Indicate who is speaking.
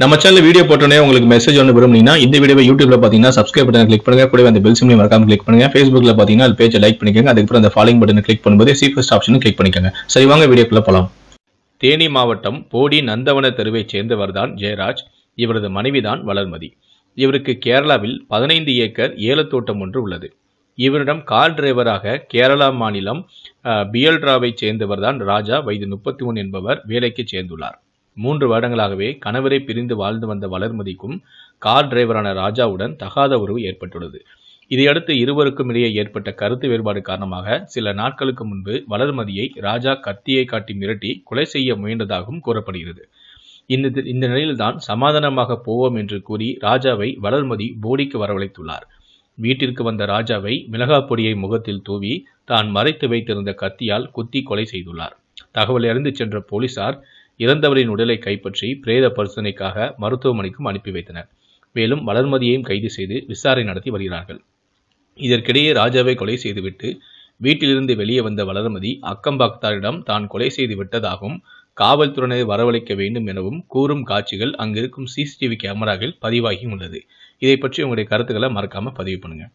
Speaker 1: நம்ம channel video போட்டோன்னே உங்களுக்கு மெசேஜ் ஒன்று விரும்புனீங்கன்னா இந்த வீடியோ யூடியூப்ல பார்த்தீங்கன்னா சப்ஸ்கிரைப் பட்டன் கிளிக் பண்ணுங்க கூட அந்த பெல் சிம்லையும் மறக்காம கிளிக் பண்ணுங்க ஃபேஸ்புக்ல பார்த்தீங்கன்னா அது பேஜை லைக் பண்ணிக்கோங்க அதுக்கப்புறம் அந்த ஃபாலோயிங் பட்டன் கிளிக் பண்ணும்போது ஃபஸ்ட் ஆப்ஷனும் கிளிக் பண்ணிக்கோங்க சரி வாங்க வீடியோக்குள்ள போகலாம் தேனி மாவட்டம் போடி நந்தவன தெருவைச் சேர்ந்தவர்தான் ஜெயராஜ் இவரது மனைவிதான் வளர்மதி இவருக்கு கேரளாவில் பதினைந்து ஏக்கர் ஏலத்தோட்டம் ஒன்று உள்ளது இவரிடம் கார் டிரைவராக கேரளா மாநிலம் பியல்ட்ராவைச் சேர்ந்தவர்தான் ராஜா வயது முப்பத்தி ஒன்று என்பவர் வேலைக்கு சேர்ந்துள்ளார் மூன்று வருடங்களாகவே கணவரை பிரிந்து வாழ்ந்து வந்த வளர்மதிக்கும் கார் டிரைவரான ராஜாவுடன் தகாத உறவு ஏற்பட்டுள்ளது இதையடுத்து இருவருக்கும் இடையே ஏற்பட்ட கருத்து வேறுபாடு காரணமாக சில நாட்களுக்கு முன்பு வளர்மதியை ராஜா கத்தியை காட்டி மிரட்டி கொலை செய்ய முயன்றதாகவும் கூறப்படுகிறது இந்த இந்த நிலையில்தான் சமாதானமாக போவோம் என்று கூறி ராஜாவை வளர்மதி போடிக்கு வரவழைத்துள்ளார் வீட்டிற்கு வந்த ராஜாவை மிளகா பொடியை முகத்தில் தூவி தான் மறைத்து வைத்திருந்த கத்தியால் குத்தி கொலை செய்துள்ளார் தகவல் அறிந்து சென்ற போலீசார் இறந்தவரின் உடலை கைப்பற்றி பிரேத பரிசோதனைக்காக மருத்துவமனைக்கும் அனுப்பி வைத்தனர் மேலும் வளர்மதியையும் கைது செய்து விசாரணை நடத்தி வருகிறார்கள் இதற்கிடையே ராஜாவை கொலை செய்துவிட்டு வீட்டிலிருந்து வெளியே வந்த வளர்மதி அக்கம்பாக்தாரிடம் தான் கொலை செய்து விட்டதாகவும் காவல்துறையினர் வரவழைக்க வேண்டும் எனவும் கூறும் காட்சிகள் அங்கிருக்கும் சிசிடிவி கேமராவில் பதிவாகி உள்ளது இதை பற்றி உங்களுடைய கருத்துக்களை மறக்காமல் பதிவு பண்ணுங்கள்